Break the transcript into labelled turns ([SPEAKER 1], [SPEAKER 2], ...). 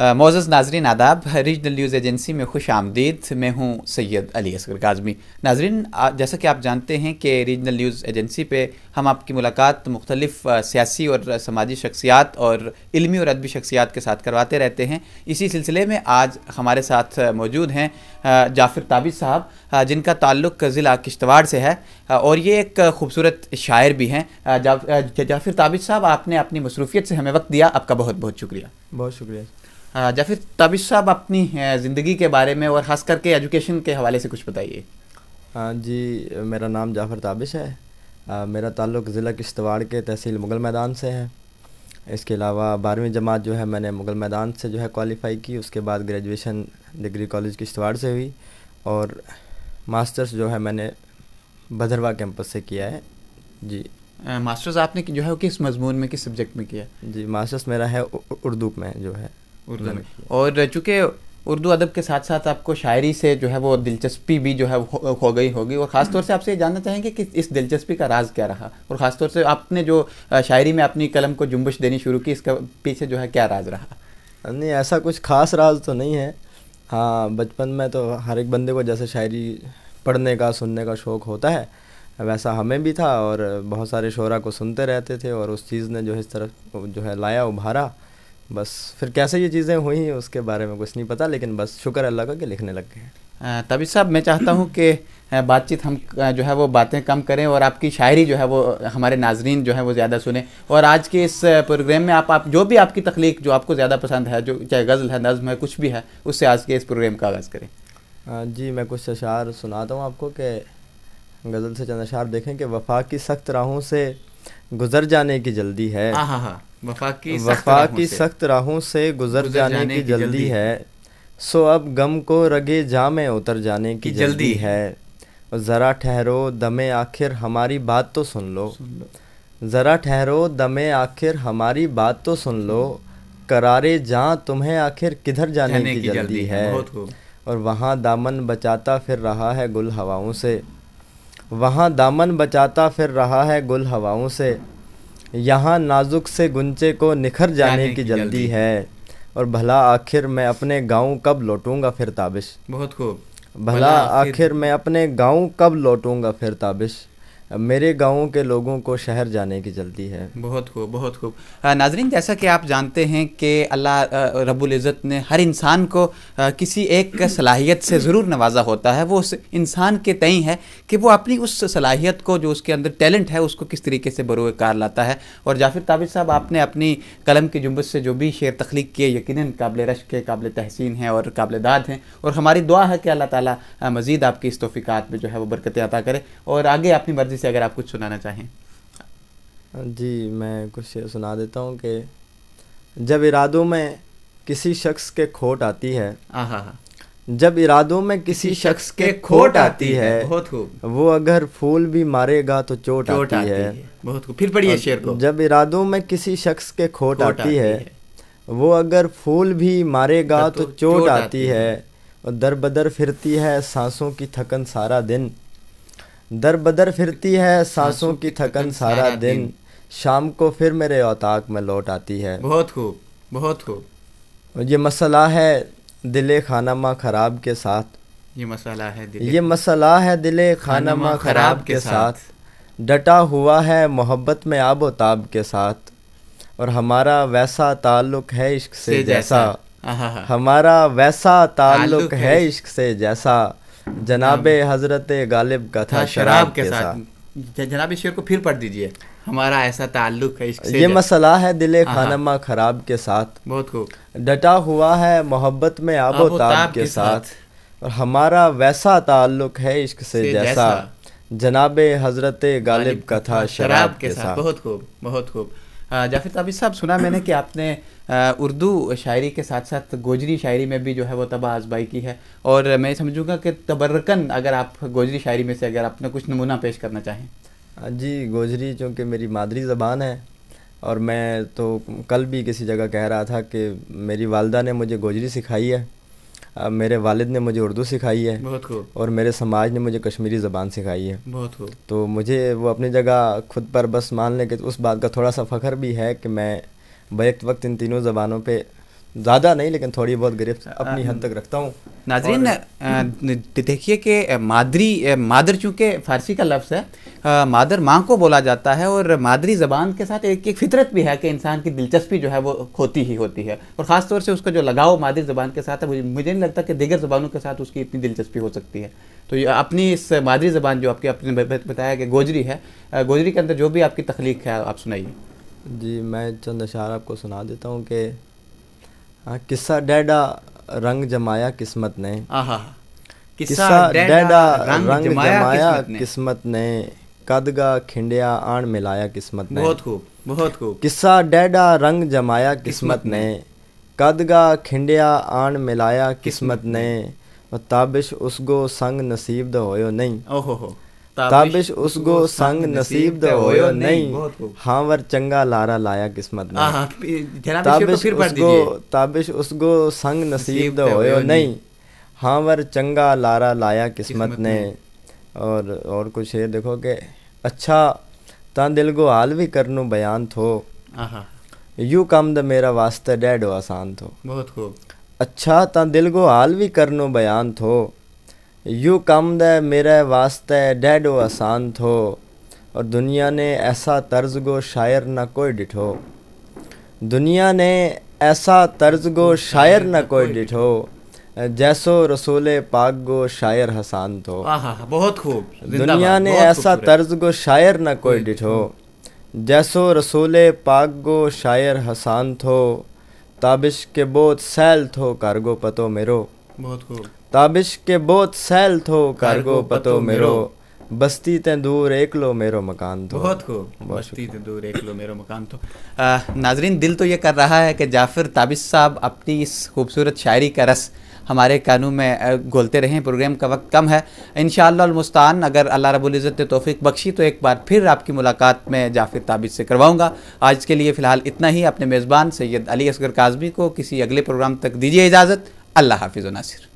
[SPEAKER 1] Moz नाजरीन आदाब regional news agency में खुश आमदीद मैं हूँ सैयद अली असगर काजमी नाजरीन जैसा कि आप जानते हैं कि रीजनल न्यूज़ एजेंसी पे हम आपकी मुलाकात मुख्तलिफ सियासी और समाजी शख्सियात और इलमी और अदबी शख्सियात के साथ करवाते रहते हैं इसी सिलसिले में आज हमारे साथ मौजूद हैं जाफिर ताबिज साहब जिनका ताल्लुक ज़िला किश्तवाड़ से है और ये एक खूबसूरत शायर भी हैं जाफिर ताबिज साहब आपने अपनी मसरूफियत से हमें वक्त दिया आपका बहुत बहुत शुक्रिया बहुत शुक्रिया हाँ, जाफिर तबिश साहब अपनी ज़िंदगी के बारे में
[SPEAKER 2] और ख़ास करके एजुकेशन के हवाले से कुछ बताइए हाँ जी मेरा नाम जाफ़र ताबिश है आ, मेरा ताल्लुक़ ज़िला किश्तवाड़ के तहसील मुग़ल मैदान से है इसके अलावा बारहवीं जमात जो है मैंने मुग़ल मैदान से जो है क्वालिफ़ाई की उसके बाद ग्रेजुएशन डिग्री कॉलेज किश्तवाड़ से हुई और मास्टर्स जो है मैंने भद्रवा कैंपस से किया है जी मास्टर्स आपने जो है किस मजमून में किस सब्जेक्ट में किया जी मास्टर्स मेरा है उर्दू में जो है उर्दू में हाँ। और
[SPEAKER 1] चूँकि उर्दू अदब के साथ साथ आपको शायरी से जो है वो दिलचस्पी भी जो है हो, हो गई होगी और ख़ास तौर से आपसे ये जानना चाहेंगे कि इस दिलचस्पी का राज क्या रहा और ख़ासतौर से आपने जो
[SPEAKER 2] शायरी में अपनी कलम को जुम्बश देनी शुरू की इसका पीछे जो है क्या राज रहा नहीं ऐसा कुछ खास राज तो नहीं है हाँ बचपन में तो हर एक बंदे को जैसे शायरी पढ़ने का सुनने का शौक़ होता है वैसा हमें भी था और बहुत सारे शोरा को सुनते रहते थे और उस चीज़ ने जो है इस तरफ जो है लाया उभारा बस फिर कैसे ये चीज़ें हुई उसके बारे में कुछ नहीं पता लेकिन बस शुक्र अल्लाह का कि लिखने लग गए तभी साहब मैं चाहता हूँ कि
[SPEAKER 1] बातचीत हम जो है वो बातें कम करें और आपकी शायरी जो है वो हमारे नाजरीन जो है वो ज़्यादा सुने और आज के इस प्रोग्राम में आप आप जो भी आपकी तख्लीक जो आपको ज़्यादा पसंद है जो चाहे गज़ल है नज़म है
[SPEAKER 2] कुछ भी है उससे आज के इस प्रोग्राम का आगाज़ करें जी मैं कुछ अशार सुनाता हूँ आपको कि गज़ल से चंद अशार देखें कि वफा की सख्त राहों से गुजर जाने की जल्दी है हाँ हाँ वफा की वफा की सख्त राहों से गुजर जाने, की जल्दी, है सो अब गम को रगे जा में उतर जाने की जल्दी है ज़रा ठहरो दमे आखिर हमारी बात तो सुन लो ज़रा ठहरो दमे आखिर हमारी बात तो सुन लो करारे जहाँ तुम्हें आखिर किधर जाने, जाने की, की जल्दी है और वहाँ दामन बचाता फिर रहा है गुल हवाओं से वहाँ दामन बचाता फिर रहा है गुल हवाओं से यहाँ नाजुक से गुंचे को निखर जाने की जल्दी है और भला आखिर मैं अपने गाँव कब लौटूंगा फिर ताबिश बहुत खूब भला आखिर मैं अपने गाँव कब लौटूंगा फिर ताबिश मेरे गाँव के लोगों को शहर जाने की जल्दी है बहुत
[SPEAKER 1] खूब बहुत खूब नाजरीन जैसा कि आप जानते हैं कि अल्लाह रबुल्ज़त ने हर इंसान को किसी एक सलाहियत से ज़रूर नवाजा होता है वो उस इंसान के तय है कि वो अपनी उस सलाहियत को जो उसके अंदर टैलेंट है उसको किस तरीके से बरूए कार लाता है और जाफिर ताबिर साहब आपने अपनी कलम की जुम्बत से जो भी शेर तख्लीक किए यकीन काबिल रश के काबिल तहसिन हैं और काबिल दाद हैं और हमारी दुआ है कि अल्लाह ताली मज़ीद आपकी इस तोफ़ीक़ात में जो है वो बरकतें अदा करे और आगे अपनी मर्ज़ी से अगर आप कुछ सुनाना चाहें
[SPEAKER 2] जी मैं कुछ सुना देता हूँ कि जब इरादों में किसी शख्स के खोट आती है हाँ, हाँ, हाँ। जब इरादों में किसी शख्स के खोट आती है बहुत खूब वो अगर फूल भी मारेगा तो चोट, चोट आती, आती है।, बहुत खूब फिर पढ़िए शेर को जब इरादों में किसी शख्स के खोट, आती, है।, वो अगर फूल भी मारेगा तो, तो, चोट आती है और दर बदर फिरती है सांसों की थकन सारा दिन दर बदर फिरती है सांसों की थकन सारा दिन शाम को फिर मेरे औताक में लौट आती है बहुत
[SPEAKER 1] खूब बहुत खूब
[SPEAKER 2] ये मसला है दिले माँ खराब के साथ
[SPEAKER 1] ये मसला है दिले ये
[SPEAKER 2] मसला है दिले माँ खराब के साथ डटा हुआ है मोहब्बत में आबो ताब के साथ और हमारा वैसा ताल्लुक है इश्क से जैसा हमारा वैसा ताल्लुक है इश्क से जैसा जनाब हजरत गालिब का था हाँ, शराब के साथ जनाब शेर को फिर पढ़ दीजिए हमारा ऐसा ताल्लुक है
[SPEAKER 1] इससे ये मसला है दिले हाँ, हाँ। खानमा
[SPEAKER 2] खराब के साथ बहुत खूब डटा हुआ है मोहब्बत में आबो ताब के साथ और हमारा वैसा ताल्लुक है इश्क से जैसा जनाब हजरत गालिब का था शराब के साथ बहुत
[SPEAKER 1] खूब बहुत खूब जाफिर ताबिज साहब सुना मैंने कि आपने उर्दू शायरी के साथ साथ गोजरी शायरी में भी जो है वो तबाह आजबाई की है और मैं समझूंगा कि तबरकन अगर आप गोजरी शायरी में से
[SPEAKER 2] अगर आपने कुछ नमूना पेश करना चाहें जी गोजरी चूँकि मेरी मादरी ज़बान है और मैं तो कल भी किसी जगह कह रहा था कि मेरी वालदा ने मुझे गोजरी सिखाई है मेरे वालिद ने मुझे उर्दू सिखाई है बहुत खूब और मेरे समाज ने मुझे कश्मीरी ज़बान सिखाई है बहुत खूब तो मुझे वो अपनी जगह खुद पर बस मान लें कि उस बात का थोड़ा सा फ़ख्र भी है कि मैं बैक वक्त इन तीनों ज़बानों पर ज़्यादा नहीं लेकिन थोड़ी बहुत गिरफ्त हाँ, अपनी हाँ। हद तक रखता हूँ नाजरीन देखिए कि मादरी मादर
[SPEAKER 1] चूँकि फ़ारसी का लफ्ज़ है आ, मादर माँ को बोला जाता है और मादरी ज़बान के साथ एक एक फितरत भी है कि इंसान की दिलचस्पी जो है वो होती ही होती है और ख़ास तौर से उसका जो लगाव मादरी ज़बान के साथ है मुझे मुझे नहीं लगता कि दीगर ज़बानों के साथ उसकी इतनी दिलचस्पी हो सकती है तो ये अपनी इस मादरी ज़बान जो आपकी आपने बताया कि गोजरी है गोजरी के अंदर जो भी आपकी तख्लीक है आप सुनाइए
[SPEAKER 2] जी मैं चंद अशार आपको सुना देता हूँ कि हाँ, किस्सा डैडा रंग जमाया किस्मत ने किस्सा डेडा रंग, रंग जमाया, जमाया किस्मत ने कदगा खिंडिया आण मिलाया किस्मत ने बहुत खूब बहुत खूब किस्सा डेडा रंग जमाया किस्मत ने कदगा खिंडिया आण मिलाया किस्मत ने ताबिश उसगो संग नसीब द होयो नहीं ओहो हो ਤਾਬਿਸ਼ ਉਸ ਕੋ ਸੰਗ ਨਸੀਬ ਦੇ ਹੋਇਓ ਨਹੀਂ ਹਾਂ ਵਰ ਚੰਗਾ ਲਾਰਾ ਲਾਇਆ ਕਿਸਮਤ ਨੇ ਹਾਂ ਜਨਾਬ ਸ਼ੇਰ ਫਿਰ ਪੜ ਦੀजिए ਤਾਬਿਸ਼ ਉਸ ਕੋ ਸੰਗ ਨਸੀਬ ਦੇ ਹੋਇਓ वर चंगा लारा लाया किस्मत, ने और और कुछ है देखो के अच्छा ता दिल को हाल भी करनो बयान थो यू कम द मेरा वास्ते डैड आसान थो बहुत खूब अच्छा ता दिल को हाल भी करनो बयान थो यू कम द मेरे वास्ते डैडो आसान थो और दुनिया ने ऐसा तर्ज गो शायर न कोई डिठो दुनिया ने ऐसा तर्ज गो शायर न कोई डिठो जैसो रसूल पाक गो शायर हसान तो बहुत खूब दुनिया ने ऐसा तर्ज गो शायर न कोई डिठो जैसो रसूल पाक गो शायर हसान थो ताबिश के बोध सैल थो कारगो पतो मेरो बहुत खूब ताबिश के बहुत सैल थो कारगो पतो मेरो बस्ती ते दूर एक लो मेरो मकान तो बहुत खूब बस्ती
[SPEAKER 1] ते दूर एक लो मेरो मकान तो नाजरीन दिल तो ये कर रहा है कि जाफिर ताबिश साहब अपनी इस खूबसूरत शायरी का रस हमारे कानों में घोलते रहें प्रोग्राम का वक्त कम है इन मुस्तान अगर अल्लाह रबुल्ज़त ने तोफ़ी बख्शी तो एक बार फिर आपकी मुलाकात में जाफिर ताबिश से करवाऊँगा आज के लिए फ़िलहाल इतना ही अपने मेज़बान सैयद अली असगर काजमी को किसी अगले प्रोग्राम तक दीजिए इजाज़त अल्लाह हाफिज़ नासिर